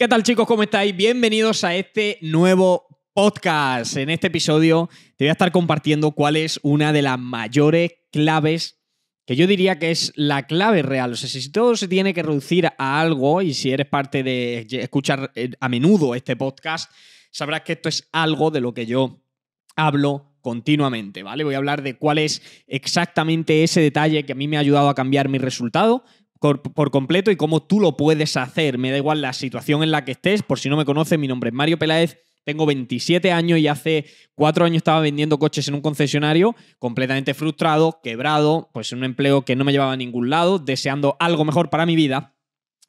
¿Qué tal chicos? ¿Cómo estáis? Bienvenidos a este nuevo podcast. En este episodio te voy a estar compartiendo cuál es una de las mayores claves que yo diría que es la clave real. O sea, si todo se tiene que reducir a algo y si eres parte de escuchar eh, a menudo este podcast, sabrás que esto es algo de lo que yo hablo continuamente, ¿vale? Voy a hablar de cuál es exactamente ese detalle que a mí me ha ayudado a cambiar mi resultado, por completo y cómo tú lo puedes hacer. Me da igual la situación en la que estés, por si no me conoces, mi nombre es Mario Peláez. Tengo 27 años y hace cuatro años estaba vendiendo coches en un concesionario, completamente frustrado, quebrado, pues un empleo que no me llevaba a ningún lado, deseando algo mejor para mi vida.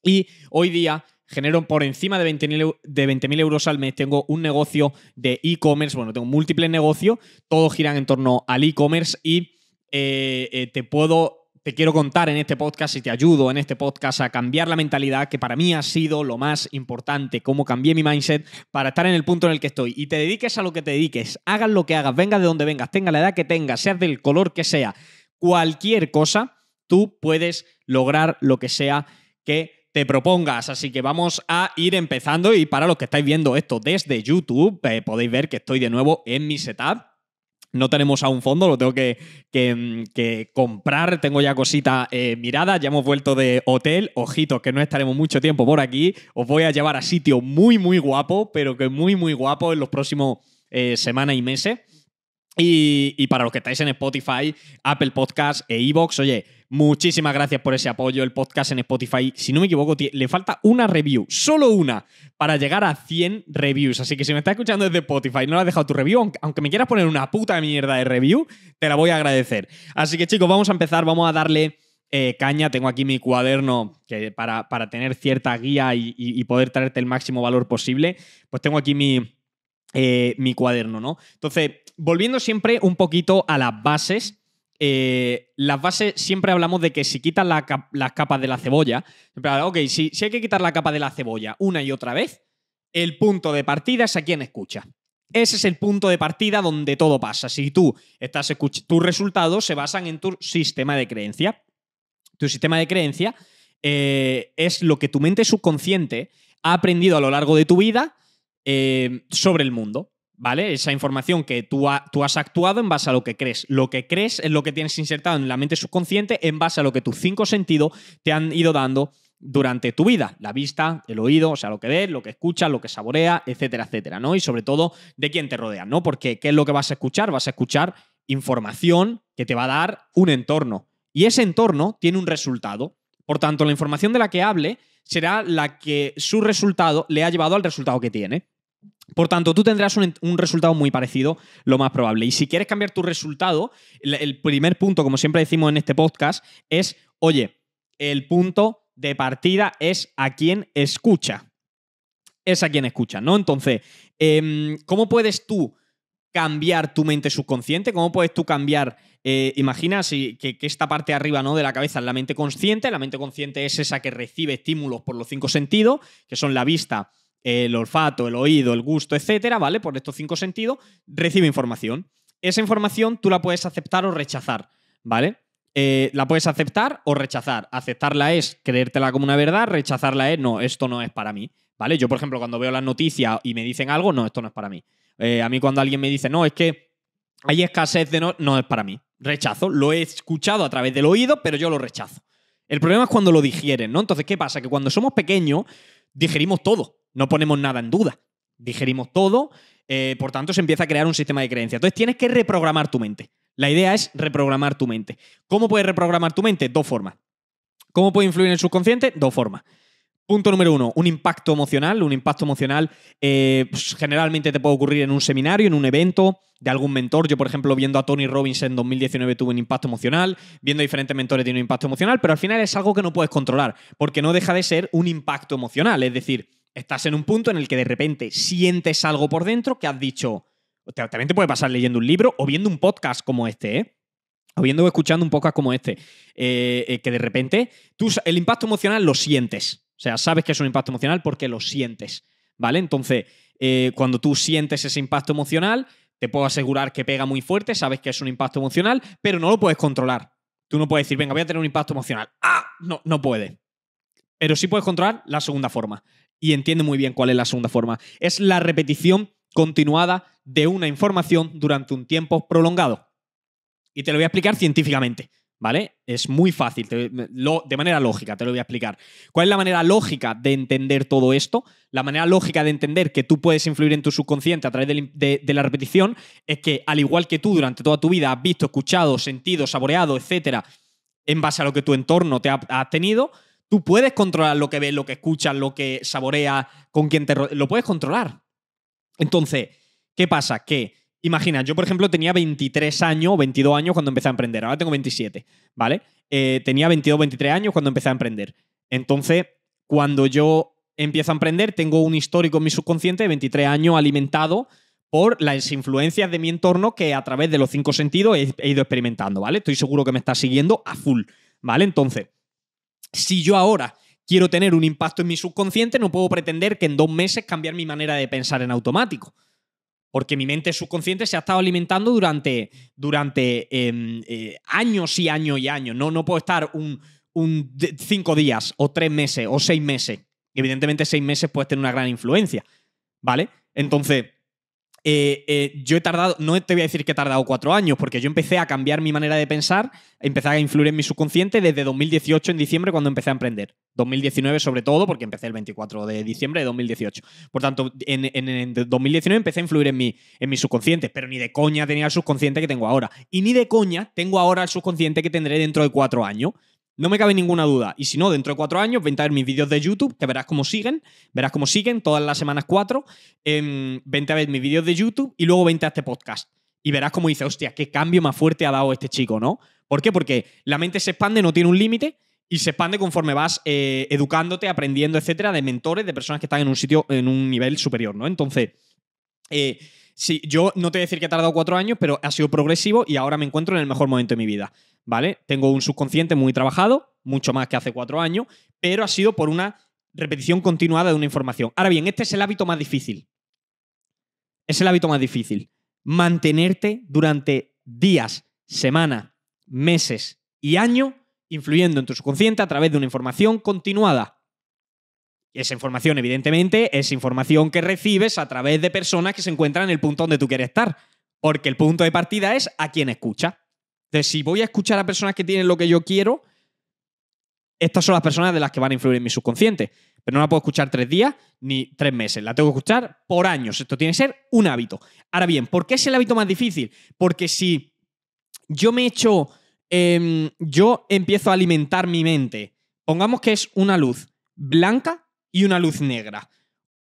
Y hoy día genero por encima de 20.000 de euros al mes, tengo un negocio de e-commerce, bueno, tengo múltiples negocios, todos giran en torno al e-commerce y eh, eh, te puedo te quiero contar en este podcast y te ayudo en este podcast a cambiar la mentalidad, que para mí ha sido lo más importante, cómo cambié mi mindset para estar en el punto en el que estoy. Y te dediques a lo que te dediques, hagas lo que hagas, venga de donde vengas, tenga la edad que tengas, seas del color que sea, cualquier cosa, tú puedes lograr lo que sea que te propongas. Así que vamos a ir empezando y para los que estáis viendo esto desde YouTube, eh, podéis ver que estoy de nuevo en mi setup no tenemos aún fondo, lo tengo que, mm, comprar. Tengo ya cositas eh, mirada, miradas, ya hemos vuelto de hotel. Ojitos, que no estaremos mucho tiempo por aquí. Os voy a llevar a sitio muy, muy guapo, pero que muy, muy guapo en los próximos eh, semanas y meses. Y, para los que estáis en Spotify, Apple Podcast e iBox, oye, muchísimas gracias por ese apoyo. El podcast en Spotify, si no me equivoco, le falta una review, solo una, para llegar a 100 reviews. Así que si me estás escuchando desde Spotify no le has dejado tu review, aunque me quieras poner una puta mierda de review, te la voy a agradecer. Así que chicos, vamos a empezar, vamos a darle eh, caña. Tengo aquí mi cuaderno que para, para tener cierta guía y poder traerte el máximo valor posible. Pues tengo aquí mi eh, mi cuaderno, ¿no? Entonces, volviendo siempre un poquito a las bases. Eh, las bases siempre hablamos de que si quitas la las capas de la cebolla, siempre ok, si, hay que quitar la capa de la cebolla una y otra vez, el punto de partida es a quien escucha. Ese es el punto de partida donde todo pasa. Si tú estás tus resultados se basan en tu sistema de creencia. Tu sistema de creencia eh, es lo que tu mente subconsciente ha aprendido a lo largo de tu vida eh, sobre el mundo. ¿Vale? Esa información que tú, tú has actuado en base a lo que crees. Lo que crees es lo que tienes insertado en la mente subconsciente en base a lo que tus cinco sentidos te han ido dando durante tu vida, la vista, el oído, o sea, lo que ves, lo que escuchas, lo que saborea, etcétera, etcétera, ¿no? Y sobre todo de quién te rodea, ¿no? Porque ¿qué es lo que vas a escuchar? Vas a escuchar información que te va a dar un entorno y ese entorno tiene un resultado. Por tanto, la información de la que hable será la que su resultado le ha llevado al resultado que tiene. Por tanto, tú tendrás un, resultado muy parecido, lo más probable. Y si quieres cambiar tu resultado, el, primer punto, como siempre decimos en este podcast, es, oye, el punto de partida es a quien escucha. Es a quien escucha, ¿no? Entonces, em, ¿cómo puedes tú cambiar tu mente subconsciente? ¿Cómo puedes tú cambiar? Eh, imagina que, esta parte arriba ¿no? de la cabeza es la mente consciente. La mente consciente es esa que recibe estímulos por los cinco sentidos, que son la vista, el olfato, el oído, el gusto, etcétera, ¿vale? Por estos cinco sentidos, recibe información. Esa información tú la puedes aceptar o rechazar, ¿vale? Eh, la puedes aceptar o rechazar. Aceptarla es creértela como una verdad, rechazarla es no, esto no es para mí, ¿vale? Yo, por ejemplo, cuando veo las noticias y me dicen algo, no, esto no es para mí. Eh, a mí cuando alguien me dice, no, es que hay escasez de no, no es para mí. Rechazo. Lo he escuchado a través del oído, pero yo lo rechazo. El problema es cuando lo digieren, ¿no? Entonces, ¿qué pasa? Que cuando somos pequeños, digerimos todo, no ponemos nada en duda. Digerimos todo, eh, por tanto se empieza a crear un sistema de creencias. Entonces tienes que reprogramar tu mente. La idea es reprogramar tu mente. ¿Cómo puedes reprogramar tu mente? Dos formas. ¿Cómo puede influir en el subconsciente? Dos formas. Punto número uno, un impacto emocional. Un impacto emocional eh, pues, generalmente te puede ocurrir en un seminario, en un evento de algún mentor. Yo, por ejemplo, viendo a Tony Robbins en 2019 tuve un impacto emocional, viendo a diferentes mentores tiene un impacto emocional, pero al final es algo que no puedes controlar, porque no deja de ser un impacto emocional. Es decir, estás en un punto en el que de repente sientes algo por dentro que has dicho. También te puede pasar leyendo un libro o viendo un podcast como este, ¿eh? O viendo o escuchando un podcast como este, eh, que de repente tú el impacto emocional lo sientes. O sea, sabes que es un impacto emocional porque lo sientes, ¿vale? Entonces, eh, cuando tú sientes ese impacto emocional, te puedo asegurar que pega muy fuerte, sabes que es un impacto emocional, pero no lo puedes controlar. Tú no puedes decir, venga, voy a tener un impacto emocional. ¡Ah! No, no puede. Pero sí puedes controlar la segunda forma. Y entiende muy bien cuál es la segunda forma. Es la repetición continuada de una información durante un tiempo prolongado. Y te lo voy a explicar científicamente. ¿vale? Es muy fácil, de manera lógica, te lo voy a explicar. ¿Cuál es la manera lógica de entender todo esto? La manera lógica de entender que tú puedes influir en tu subconsciente a través de, la repetición es que, al igual que tú durante toda tu vida has visto, escuchado, sentido, saboreado, etcétera, en base a lo que tu entorno te ha, tenido, tú puedes controlar lo que ves, lo que escuchas, lo que saboreas, con quién te... Lo puedes controlar. Entonces, ¿qué pasa? Que Imagina, yo por ejemplo tenía 23 años o 22 años cuando empecé a emprender, ahora tengo 27, ¿vale? Eh, tenía 22 23 años cuando empecé a emprender. Entonces, cuando yo empiezo a emprender, tengo un histórico en mi subconsciente de 23 años alimentado por las influencias de mi entorno que a través de los cinco sentidos he, ido experimentando, ¿vale? Estoy seguro que me está siguiendo a full, ¿vale? Entonces, si yo ahora quiero tener un impacto en mi subconsciente, no puedo pretender que en dos meses cambiar mi manera de pensar en automático porque mi mente subconsciente se ha estado alimentando durante, durante em, eh, años y años y años. No, no puedo estar un, cinco días o tres meses o seis meses. Evidentemente seis meses puede tener una gran influencia, ¿vale? Entonces, eh, eh, yo he tardado, no te voy a decir que he tardado cuatro años, porque yo empecé a cambiar mi manera de pensar, empecé a influir en mi subconsciente desde 2018 en diciembre cuando empecé a emprender. 2019 sobre todo, porque empecé el 24 de diciembre de 2018. Por tanto, en, 2019 empecé a influir en mi, en mi subconsciente, pero ni de coña tenía el subconsciente que tengo ahora. Y ni de coña tengo ahora el subconsciente que tendré dentro de cuatro años. No me cabe ninguna duda. Y si no, dentro de cuatro años, vente a ver mis vídeos de YouTube, que verás cómo siguen, verás cómo siguen todas las semanas cuatro. Eh, em, vente a ver mis vídeos de YouTube y luego vente a este podcast. Y verás cómo dice, hostia, qué cambio más fuerte ha dado este chico, ¿no? ¿Por qué? Porque la mente se expande, no tiene un límite y se expande conforme vas eh, educándote, aprendiendo, etcétera, de mentores, de personas que están en un sitio, en un nivel superior, ¿no? Entonces, eh, Sí, yo no te voy a decir que he tardado cuatro años, pero ha sido progresivo y ahora me encuentro en el mejor momento de mi vida. ¿Vale? Tengo un subconsciente muy trabajado, mucho más que hace cuatro años, pero ha sido por una repetición continuada de una información. Ahora bien, este es el hábito más difícil. Es el hábito más difícil. Mantenerte durante días, semanas, meses y años influyendo en tu subconsciente a través de una información continuada. Esa información, evidentemente, es información que recibes a través de personas que se encuentran en el punto donde tú quieres estar. Porque el punto de partida es a quien escucha. Entonces, si voy a escuchar a personas que tienen lo que yo quiero, estas son las personas de las que van a influir en mi subconsciente. Pero no la puedo escuchar tres días ni tres meses. La tengo que escuchar por años. Esto tiene que ser un hábito. Ahora bien, ¿por qué es el hábito más difícil? Porque si yo me echo. Em, yo empiezo a alimentar mi mente. Pongamos que es una luz blanca y una luz negra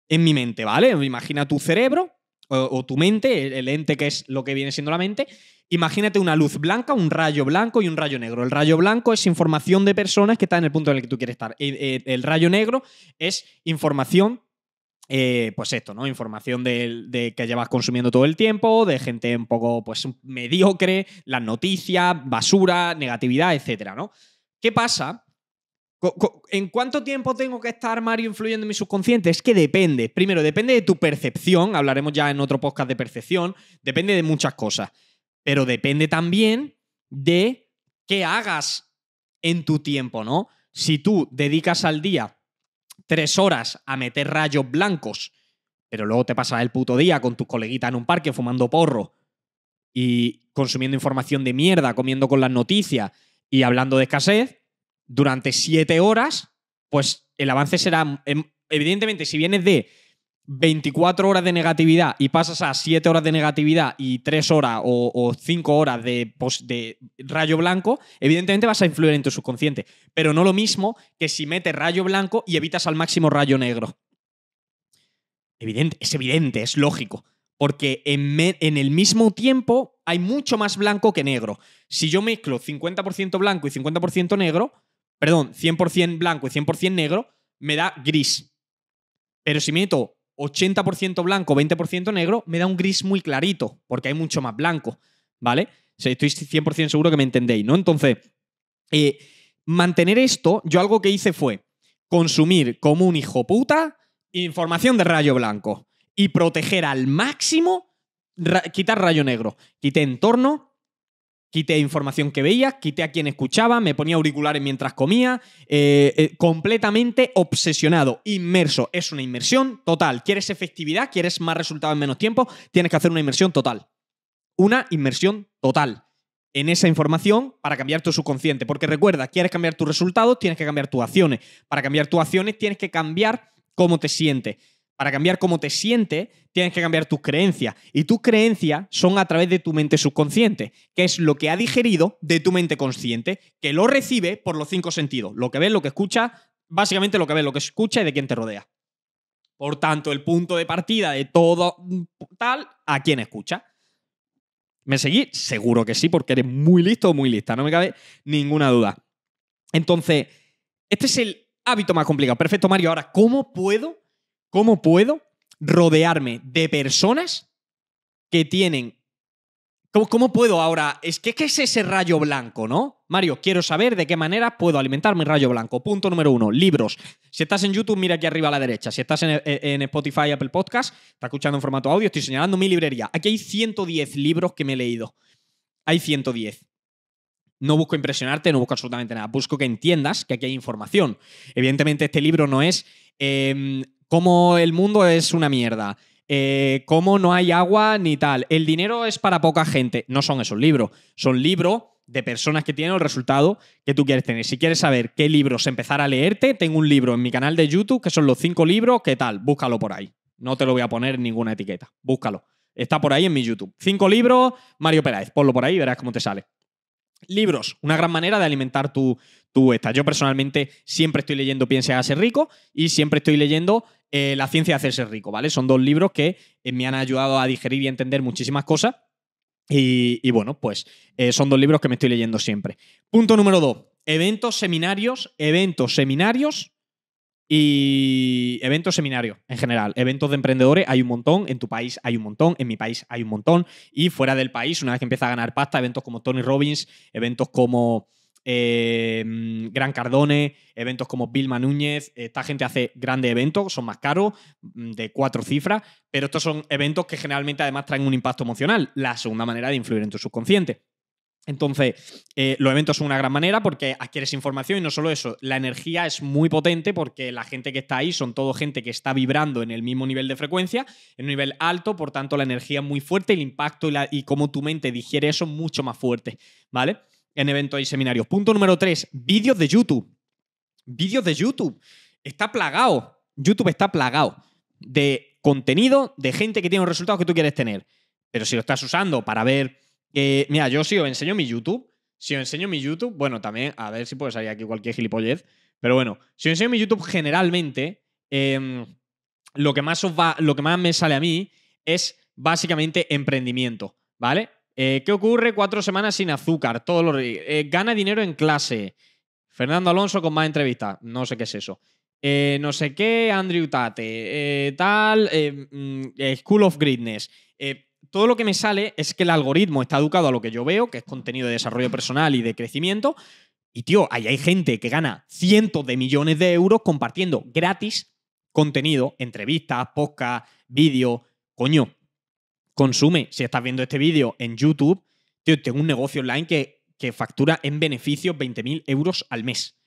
en mi mente, ¿vale? Imagina tu cerebro o, tu mente, el, ente que es lo que viene siendo la mente. Imagínate una luz blanca, un rayo blanco y un rayo negro. El rayo blanco es información de personas que están en el punto en el que tú quieres estar. Eh, eh, el, rayo negro es información eh, pues esto, ¿no? Información de, que llevas consumiendo todo el tiempo, de gente un poco, pues, mediocre, las noticias, basura, negatividad, etcétera, ¿no? ¿Qué pasa ¿En cuánto tiempo tengo que estar Mario influyendo en mi subconsciente? Es que depende. Primero, depende de tu percepción. Hablaremos ya en otro podcast de percepción. Depende de muchas cosas. Pero depende también de qué hagas en tu tiempo, ¿no? Si tú dedicas al día tres horas a meter rayos blancos, pero luego te pasas el puto día con tus coleguitas en un parque fumando porro y consumiendo información de mierda, comiendo con las noticias y hablando de escasez, durante siete horas, pues el avance será, em, evidentemente, si vienes de 24 horas de negatividad y pasas a 7 horas de negatividad y 3 horas o, cinco 5 horas de, rayo blanco, evidentemente vas a influir en tu subconsciente. Pero no lo mismo que si metes rayo blanco y evitas al máximo rayo negro. Evidente, es evidente, es lógico. Porque en, en el mismo tiempo hay mucho más blanco que negro. Si yo mezclo 50% blanco y 50% negro, perdón, 100% blanco y 100% negro, me da gris. Pero si meto 80% blanco, 20% negro, me da un gris muy clarito, porque hay mucho más blanco, ¿vale? estoy 100% seguro que me entendéis, ¿no? Entonces, eh, mantener esto, yo algo que hice fue consumir como un hijo puta información de rayo blanco y proteger al máximo quitar rayo negro. Quité entorno, Quité información que veía, quité a quien escuchaba, me ponía auriculares mientras comía, eh, eh, completamente obsesionado, inmerso. Es una inmersión total. ¿Quieres efectividad? ¿Quieres más resultados en menos tiempo? Tienes que hacer una inmersión total. Una inmersión total en esa información para cambiar tu subconsciente. Porque recuerda, quieres cambiar tus resultados, tienes que cambiar tus acciones. Para cambiar tus acciones, tienes que cambiar cómo te sientes. Para cambiar cómo te sientes, tienes que cambiar tus creencias. Y tus creencias son a través de tu mente subconsciente, que es lo que ha digerido de tu mente consciente, que lo recibe por los cinco sentidos. Lo que ves, lo que escuchas, básicamente lo que ves, lo que escucha y de quién te rodea. Por tanto, el punto de partida de todo tal, a quién escucha. ¿Me seguís? Seguro que sí, porque eres muy listo o muy lista, no me cabe ninguna duda. Entonces, este es el hábito más complicado. Perfecto, Mario. Ahora, ¿cómo puedo ¿Cómo puedo rodearme de personas que tienen... ¿Cómo, puedo ahora? Es que ¿qué es ese rayo blanco, ¿no? Mario, quiero saber de qué manera puedo alimentar mi rayo blanco. Punto número uno, libros. Si estás en YouTube, mira aquí arriba a la derecha. Si estás en, e, en Spotify, Apple Podcast, está escuchando en formato audio, estoy señalando mi librería. Aquí hay 110 libros que me he leído. Hay 110. No busco impresionarte, no busco absolutamente nada. Busco que entiendas que aquí hay información. Evidentemente, este libro no es... Em, cómo el mundo es una mierda, eh, cómo no hay agua ni tal, el dinero es para poca gente. No son esos libros, son libros de personas que tienen el resultado que tú quieres tener. Si quieres saber qué libros empezar a leerte, tengo un libro en mi canal de YouTube que son los cinco libros, ¿qué tal? Búscalo por ahí. No te lo voy a poner ninguna etiqueta. Búscalo. Está por ahí en mi YouTube. Cinco libros, Mario Pérez. Ponlo por ahí y verás cómo te sale. Libros, una gran manera de alimentar tu, tu esta. Yo personalmente siempre estoy leyendo Piense Ser rico y siempre estoy leyendo eh, La ciencia de hacerse rico, ¿vale? Son dos libros que eh, me han ayudado a digerir y entender muchísimas cosas. Y, bueno, pues eh, son dos libros que me estoy leyendo siempre. Punto número dos, eventos, seminarios, eventos, seminarios y eventos seminarios en general, eventos de emprendedores hay un montón, en tu país hay un montón, en mi país hay un montón, y fuera del país, una vez que empieza a ganar pasta, eventos como Tony Robbins, eventos como eh, Gran Cardone, eventos como Vilma Núñez, esta gente hace grandes eventos, son más caros, mm, de cuatro cifras, pero estos son eventos que generalmente además traen un impacto emocional, la segunda manera de influir en tu subconsciente. Entonces, eh, los eventos son una gran manera porque adquieres información y no solo eso, la energía es muy potente porque la gente que está ahí son todo gente que está vibrando en el mismo nivel de frecuencia, en un nivel alto, por tanto la energía es muy fuerte, el impacto y, y cómo tu mente digiere eso es mucho más fuerte, ¿vale? En eventos y seminarios. Punto número tres, vídeos de YouTube. Vídeos de YouTube. Está plagado. YouTube está plagado de contenido, de gente que tiene los resultados que tú quieres tener. Pero si lo estás usando para ver mira, yo si os enseño mi YouTube, si os enseño mi YouTube, bueno, también, a ver si puede salir aquí cualquier gilipollez, pero bueno, si os enseño mi YouTube generalmente, em, lo, que más lo que más me sale a mí es básicamente emprendimiento, ¿vale? Eh, ¿Qué ocurre? Cuatro semanas sin azúcar, todo eh, gana dinero en clase. Fernando Alonso con más entrevistas, no sé qué es eso. Eh, no sé qué, Andrew Tate, tal, mm, School of Greatness todo lo que me sale es que el algoritmo está educado a lo que yo veo, que es contenido de desarrollo personal y de crecimiento. Y tío, ahí hay gente que gana cientos de millones de euros compartiendo gratis contenido, entrevistas, podcast, vídeo. Coño, consume. Si estás viendo este vídeo en YouTube, tío, tengo un negocio online que, que factura en beneficio 20.000 euros al mes.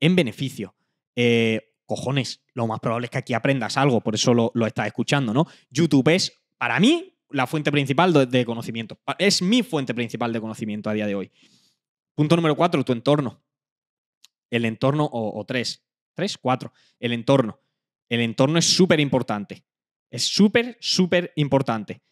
En beneficio. Eh, cojones, lo más probable es que aquí aprendas algo, por eso lo, lo estás escuchando, ¿no? YouTube es, para mí, la fuente principal de, conocimiento. Es mi fuente principal de conocimiento a día de hoy. Punto número cuatro, tu entorno. El entorno, o, tres. Tres, cuatro. El entorno. El entorno es súper importante. Es súper, súper importante.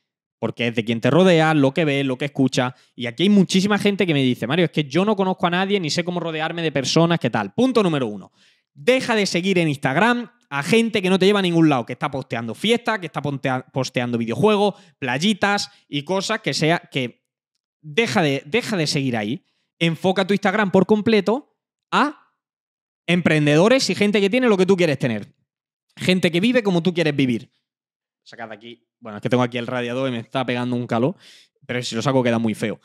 Porque es de quien te rodea, lo que ve lo que escucha Y aquí hay muchísima gente que me dice, Mario, es que yo no conozco a nadie ni sé cómo rodearme de personas, ¿qué tal? Punto número uno. Deja de seguir en Instagram a gente que no te lleva a ningún lado, que está posteando fiesta, que está posteando videojuegos, playitas y cosas que sea que deja de, deja de seguir ahí. Enfoca tu Instagram por completo a emprendedores y gente que tiene lo que tú quieres tener. Gente que vive como tú quieres vivir. Sacad aquí. Bueno, es que tengo aquí el radiador y me está pegando un calor, pero si lo saco queda muy feo.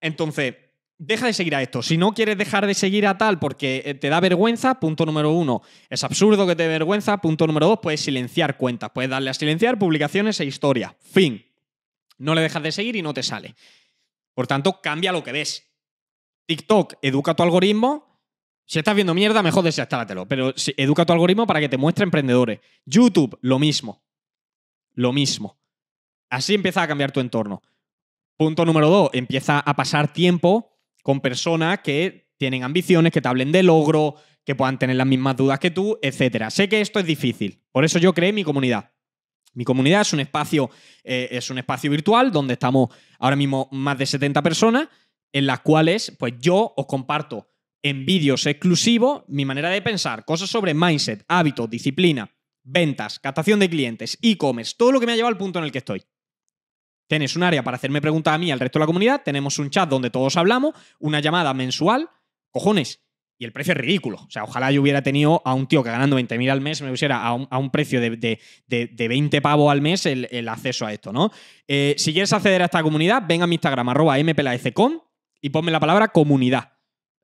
Entonces, deja de seguir a esto. Si no quieres dejar de seguir a tal porque eh, te da vergüenza, punto número uno, es absurdo que te dé vergüenza. Punto número dos, puedes silenciar cuentas. Puedes darle a silenciar publicaciones e historias. Fin. No le dejas de seguir y no te sale. Por tanto, cambia lo que ves. TikTok educa tu algoritmo. Si estás viendo mierda, mejor desactártelo. Pero educa tu algoritmo para que te muestre emprendedores. YouTube, lo mismo. Lo mismo. Así empieza a cambiar tu entorno. Punto número dos, empieza a pasar tiempo con personas que tienen ambiciones, que te hablen de logro, que puedan tener las mismas dudas que tú, etc. Sé que esto es difícil, por eso yo creé mi comunidad. Mi comunidad es un espacio, eh, es un espacio virtual donde estamos ahora mismo más de 70 personas, en las cuales pues yo os comparto en vídeos exclusivos mi manera de pensar, cosas sobre mindset, hábitos, disciplina, ventas, captación de clientes, e-commerce, todo lo que me ha llevado al punto en el que estoy. Tienes un área para hacerme preguntas a mí y al resto de la comunidad, tenemos un chat donde todos hablamos, una llamada mensual, cojones, y el precio es ridículo. O sea, ojalá yo hubiera tenido a un tío que ganando 20.000 al mes me pusiera a un, precio de, 20 pavos al mes el, acceso a esto, ¿no? Eh, si quieres acceder a esta comunidad, ven a mi Instagram, arroba y ponme la palabra comunidad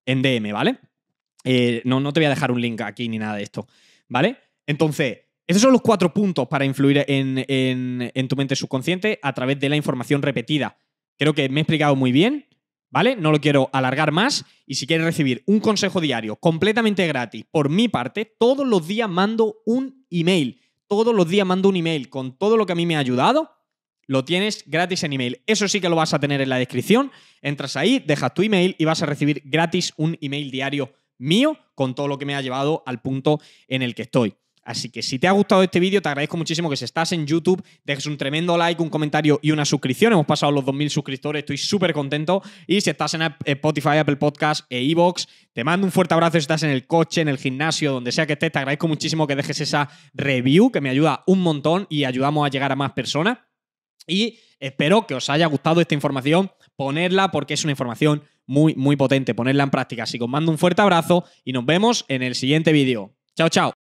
en DM, ¿vale? Eh, no, no te voy a dejar un link aquí ni nada de esto, ¿vale? Entonces, esos son los cuatro puntos para influir en, en, tu mente subconsciente a través de la información repetida. Creo que me he explicado muy bien, ¿vale? No lo quiero alargar más. Y si quieres recibir un consejo diario completamente gratis por mi parte, todos los días mando un email. Todos los días mando un email con todo lo que a mí me ha ayudado. Lo tienes gratis en email. Eso sí que lo vas a tener en la descripción. Entras ahí, dejas tu email y vas a recibir gratis un email diario mío con todo lo que me ha llevado al punto en el que estoy. Así que si te ha gustado este vídeo, te agradezco muchísimo que si estás en YouTube, dejes un tremendo like, un comentario y una suscripción. Hemos pasado los 2.000 suscriptores, estoy súper contento. Y si estás en Spotify, Apple Podcast e iVoox, te mando un fuerte abrazo si estás en el coche, en el gimnasio, donde sea que estés. Te agradezco muchísimo que dejes esa review, que me ayuda un montón y ayudamos a llegar a más personas. Y espero que os haya gustado esta información. Ponerla porque es una información muy, muy potente. Ponerla en práctica. Así que os mando un fuerte abrazo y nos vemos en el siguiente vídeo. Chao, chao.